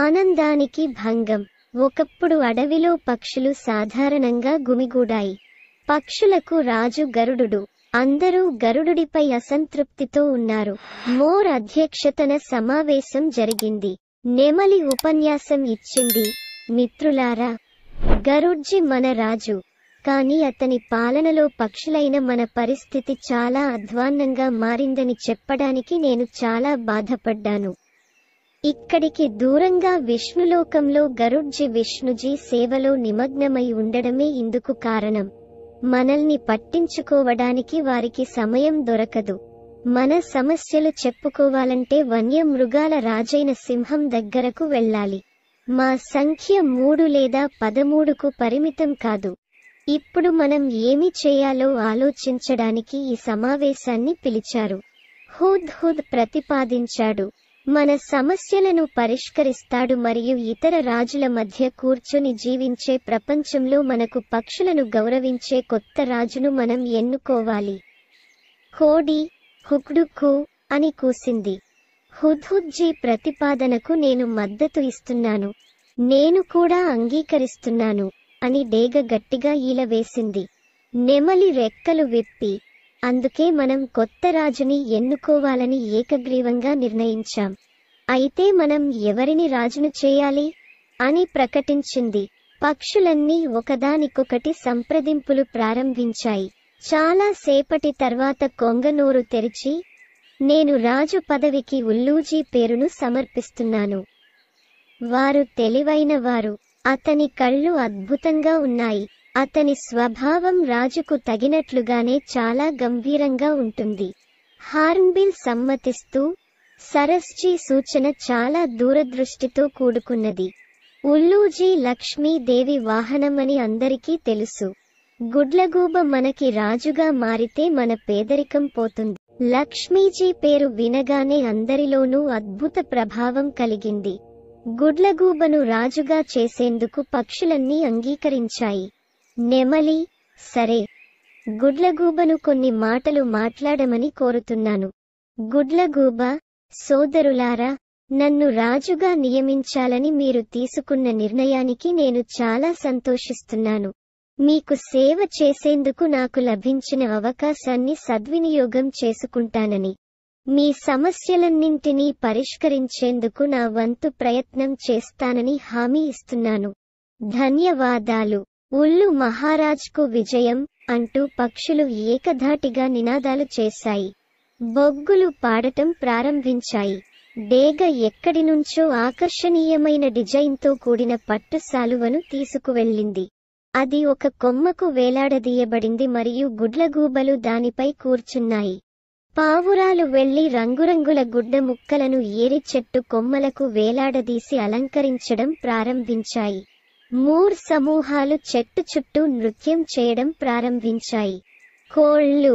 ఆనందానికి భంగం ఒకప్పుడు అడవిలో పక్షులు సాధారణంగా గుమిగూడాయి పక్షులకు రాజు గరుడు అందరూ గరుడుడిపై అసంతృప్తితో ఉన్నారు మోర్ అధ్యక్షతన సమావేశం జరిగింది నెమలి ఉపన్యాసం ఇచ్చింది మిత్రులారా గరుడ్జి మన రాజు కానీ అతని పాలనలో పక్షులైన మన పరిస్థితి చాలా అధ్వాన్నంగా మారిందని చెప్పడానికి నేను చాలా బాధపడ్డాను ఇక్కడికి దూరంగా విష్ణులోకంలో గరుడ్జి విష్ణుజీ సేవలో నిమగ్నమై ఉండడమే ఇందుకు కారణం మనల్ని పట్టించుకోవడానికి వారికి సమయం దొరకదు మన సమస్యలు చెప్పుకోవాలంటే వన్యమృగాల రాజైన సింహం దగ్గరకు వెళ్ళాలి మా సంఖ్య మూడు లేదా పదమూడుకు పరిమితం కాదు ఇప్పుడు మనం ఏమి చేయాలో ఆలోచించడానికి ఈ సమావేశాన్ని పిలిచారు హుద్ హుద్ ప్రతిపాదించాడు మన సమస్యలను పరిష్కరిస్తాడు మరియు ఇతర రాజుల మధ్య కూర్చొని జీవించే ప్రపంచంలో మనకు పక్షులను గౌరవించే కొత్త రాజును మనం ఎన్నుకోవాలి కోడి హుక్డుకు అని కూసింది హుద్హుద్జీ ప్రతిపాదనకు నేను మద్దతు ఇస్తున్నాను నేను కూడా అంగీకరిస్తున్నాను అని డేగ గట్టిగా ఈలవేసింది నెమలి రెక్కలు విప్పి అందుకే మనం కొత్త రాజుని ఎన్నుకోవాలని ఏకగ్రీవంగా నిర్ణయించాం అయితే మనం ఎవరిని రాజును చేయాలి అని ప్రకటించింది పక్షులన్నీ ఒకదానికొకటి సంప్రదింపులు ప్రారంభించాయి చాలా సేపటి తర్వాత కొంగనూరు తెరిచి నేను రాజు పదవికి ఉల్లూజీ పేరును సమర్పిస్తున్నాను వారు తెలివైన వారు అతని కళ్ళు అద్భుతంగా ఉన్నాయి అతని స్వభావం రాజుకు తగినట్లుగానే చాలా గంభీరంగా ఉంటుంది హార్న్బిల్ సమ్మతిస్తూ సరస్జీ సూచన చాలా దూరదృష్టితో కూడుకున్నది ఉల్లూజీ లక్ష్మీదేవి వాహనమని అందరికీ తెలుసు గుడ్లగూబ మనకి రాజుగా మారితే మన పేదరికం పోతుంది లక్ష్మీజీ పేరు వినగానే అందరిలోనూ అద్భుత ప్రభావం కలిగింది గుడ్లగూబను రాజుగా చేసేందుకు పక్షులన్నీ అంగీకరించాయి నెమలి సరే గుడ్లగూబను కొన్ని మాటలు మాట్లాడమని కోరుతున్నాను గుడ్లగూబ సోదరులారా నన్ను రాజుగా నియమించాలని మీరు తీసుకున్న నిర్ణయానికి నేను చాలా సంతోషిస్తున్నాను మీకు సేవ చేసేందుకు నాకు లభించిన అవకాశాన్ని సద్వినియోగం చేసుకుంటానని మీ సమస్యలన్నింటినీ పరిష్కరించేందుకు నా వంతు ప్రయత్నం చేస్తానని హామీ ఇస్తున్నాను ధన్యవాదాలు ఉల్లు మహారాజ్కు విజయం అంటూ పక్షులు ఏకధాటిగా నినాదాలు చేశాయి బొగ్గులు పాడటం ప్రారంభించాయి డేగ ఎక్కడి నుంచో ఆకర్షణీయమైన డిజైన్తో కూడిన పట్టు సాలువను తీసుకువెళ్ళింది అది ఒక కొమ్మకు వేలాడదీయబడింది మరియు గుడ్లగూబలు దానిపై కూర్చున్నాయి పావురాలు వెళ్లి రంగురంగుల గుడ్డ ముక్కలను ఏరి చెట్టు కొమ్మలకు వేలాడదీసి అలంకరించడం ప్రారంభించాయి మూర్ సమూహాలు చెట్టు చుట్టూ నృత్యం చేయడం ప్రారంభించాయి కోళ్లు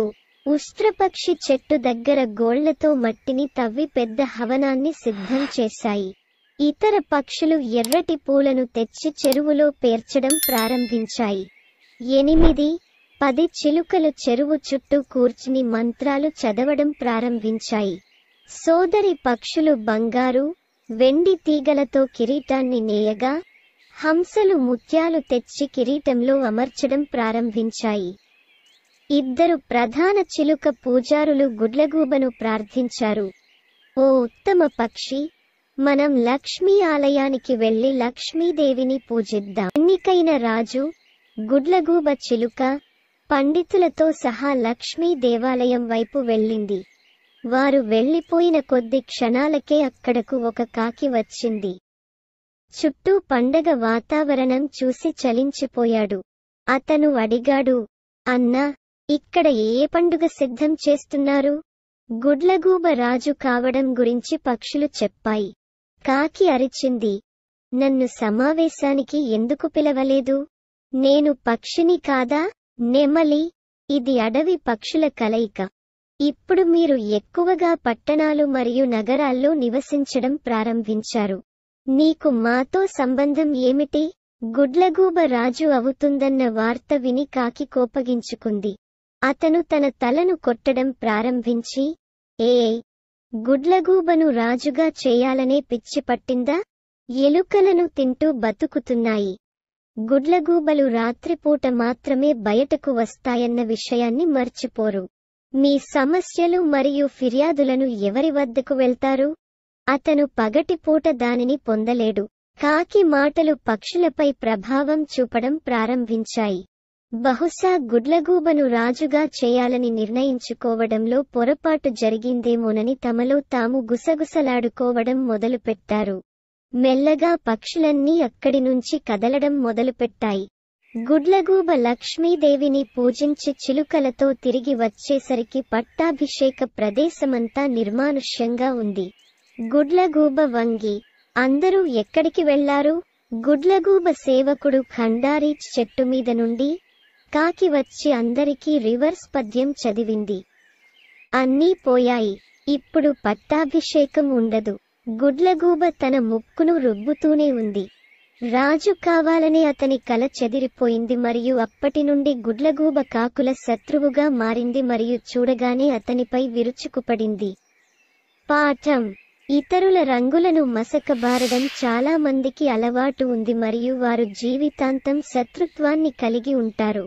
ఉష్ట్రపక్షి చెట్టు దగ్గర గోళ్లతో మట్టిని తవ్వి పెద్ద హవనాన్ని సిద్ధం చేశాయి ఇతర పక్షులు ఎర్రటి పూలను తెచ్చి చెరువులో పేర్చడం ప్రారంభించాయి ఎనిమిది పది చిలుకలు చెరువు చుట్టూ కూర్చుని మంత్రాలు చదవడం ప్రారంభించాయి సోదరి పక్షులు బంగారు వెండి తీగలతో కిరీటాన్ని నేయగా హంసలు ముత్యాలు తెచ్చి కిరీటంలో అమర్చడం ప్రారంభించాయి ఇద్దరు ప్రధాన చిలుక పూజారులు గుడ్లగూబను ప్రార్థించారు ఓ ఉత్తమ పక్షి మనం లక్ష్మీ ఆలయానికి వెళ్లి లక్ష్మీదేవిని పూజిద్దాం ఎన్నికైన రాజు గుడ్లగూబ చిలుక పండితులతో సహా లక్ష్మీ దేవాలయం వైపు వెళ్ళింది వారు వెళ్లిపోయిన కొద్ది క్షణాలకే అక్కడకు ఒక కాకి వచ్చింది చుట్టూ పండగ వాతావరణం చూసి చలించిపోయాడు అతను అడిగాడు అన్నా ఇక్కడ ఏ పండుగ సిద్ధం చేస్తున్నారు గుడ్లగూబ రాజు కావడం గురించి పక్షులు చెప్పాయి కాకి అరిచింది నన్ను సమావేశానికి ఎందుకు పిలవలేదు నేను పక్షిని కాదా నెమలి ఇది అడవి పక్షుల కలయిక ఇప్పుడు మీరు ఎక్కువగా పట్టణాలు మరియు నగరాల్లో నివసించడం ప్రారంభించారు నీకు మాతో సంబంధం ఏమిటి గుడ్లగూబ రాజు అవుతుందన్న వార్త విని కాకి కోపగించుకుంది అతను తన తలను కొట్టడం ప్రారంభించి ఏ గుడ్లగూబను రాజుగా చేయాలనే పిచ్చి పట్టిందా ఎలుకలను తింటూ బతుకుతున్నాయి గుడ్లగూబలు రాత్రిపూట మాత్రమే బయటకు వస్తాయన్న విషయాన్ని మర్చిపోరు మీ సమస్యలు మరియు ఫిర్యాదులను ఎవరి వద్దకు వెళ్తారు అతను పగటిపూట దానిని పొందలేడు కాకి మాటలు పక్షులపై ప్రభావం చూపడం ప్రారంభించాయి బహుశా గుడ్లగూబను రాజుగా చేయాలని నిర్ణయించుకోవడంలో పొరపాటు జరిగిందేమోనని తమలో తాము గుసగుసలాడుకోవడం మొదలుపెట్టారు మెల్లగా పక్షులన్నీ అక్కడి నుంచి కదలడం మొదలుపెట్టాయి గుడ్లగూబ లక్ష్మీదేవిని పూజించి చిలుకలతో తిరిగి వచ్చేసరికి పట్టాభిషేక ప్రదేశమంతా నిర్మానుష్యంగా ఉంది గుడ్లగూబ వంగి అందరూ ఎక్కడికి వెళ్లారు గుడ్లగూబ సేవకుడు ఖండారీ చెట్టు మీద నుండి కాకి వచ్చి అందరికీ రివర్స్ పద్యం చదివింది అన్నీ పోయాయి ఇప్పుడు పట్టాభిషేకం ఉండదు గుడ్లగూబ తన ముక్కును రుబ్బుతూనే ఉంది రాజు కావాలనే అతని కల చెదిరిపోయింది మరియు అప్పటి నుండి గుడ్లగూబ కాకుల శత్రువుగా మారింది మరియు చూడగానే అతనిపై విరుచుకుపడింది పాఠం ఇతరుల రంగులను మసకబారడం చాలా మందికి అలవాటు ఉంది మరియు వారు జీవితాంతం శత్రుత్వాన్ని కలిగి ఉంటారు